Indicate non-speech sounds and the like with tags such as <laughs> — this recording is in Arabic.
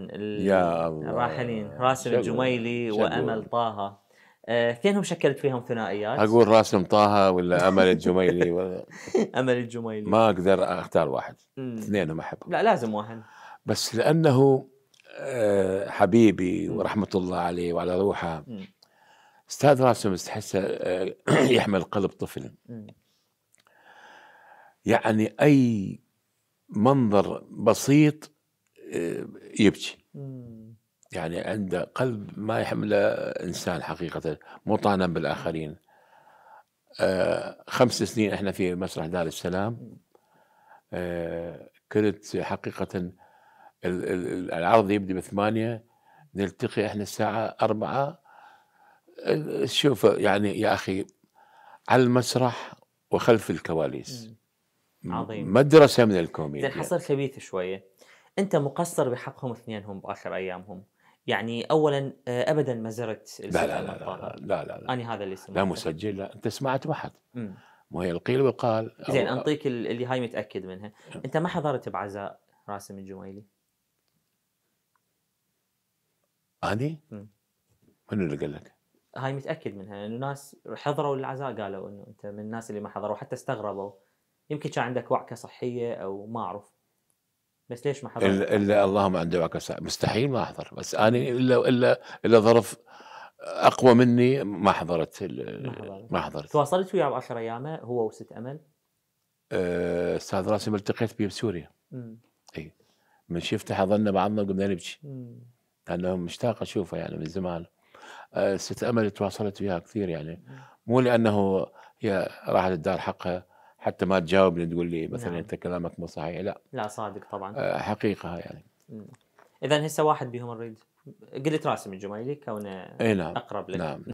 يا الراحلين راسم الجميلي وامل طه اثنينهم آه، شكلت فيهم ثنائيات اقول راسم طه ولا امل الجميلي ولا <laughs> امل الجميلي ما اقدر اختار واحد اثنينهم احبهم لا لازم واحد بس لانه آه، حبيبي ورحمه الله عليه وعلى روحه استاذ راسم تحسه آه، <clears throat> يحمل قلب طفل يعني اي منظر بسيط يبكي يعني عنده قلب ما يحمله انسان حقيقه مطانا بالاخرين آه، خمس سنين احنا في مسرح دار السلام آه، كنت حقيقه العرض يبدا بثمانية نلتقي احنا الساعة أربعة شوف يعني يا أخي على المسرح وخلف الكواليس عظيم مدرسة من الكوميديا حصل خبيث شوية انت مقصر بحقهم اثنينهم باخر ايامهم يعني اولا آه، ابدا ما زرت لا لا لا, لا لا, لا لا انا هذا اللي سمعت لا مسجل لا انت سمعت واحد ما هي القيل والقال زين انطيك اللي هاي متاكد منها نعم. انت ما حضرت بعزاء راسم الجميلي اني؟ منو اللي قال لك؟ هاي متاكد منها انه ناس حضروا العزاء قالوا انه انت من الناس اللي ما حضروا حتى استغربوا يمكن كان عندك وعكه صحيه او ما اعرف بس ليش ما حضرت؟ إلا, إلا اللهم عند وعك مستحيل ما احضر بس انا الا الا الا ظرف اقوى مني ما حضرت ما حضرت, ما حضرت. تواصلت وياه ب 10 ايام هو وست امل؟ آه، استاذ راسم التقيت به بسوريا اي من شفته حضرنا بعضنا وقمنا نبكي لانه مشتاق اشوفه يعني من زمان آه، ست امل تواصلت وياها كثير يعني مو لانه هي راحت الدار حقها حتى ما تجاوبني تقول لي مثلا نعم. انت كلامك مو صحيح لا لا صادق طبعا آه، حقيقه يعني اذا هسه واحد بهم الريد قلت راسم الجمايلي كونه نعم. اقرب لك نعم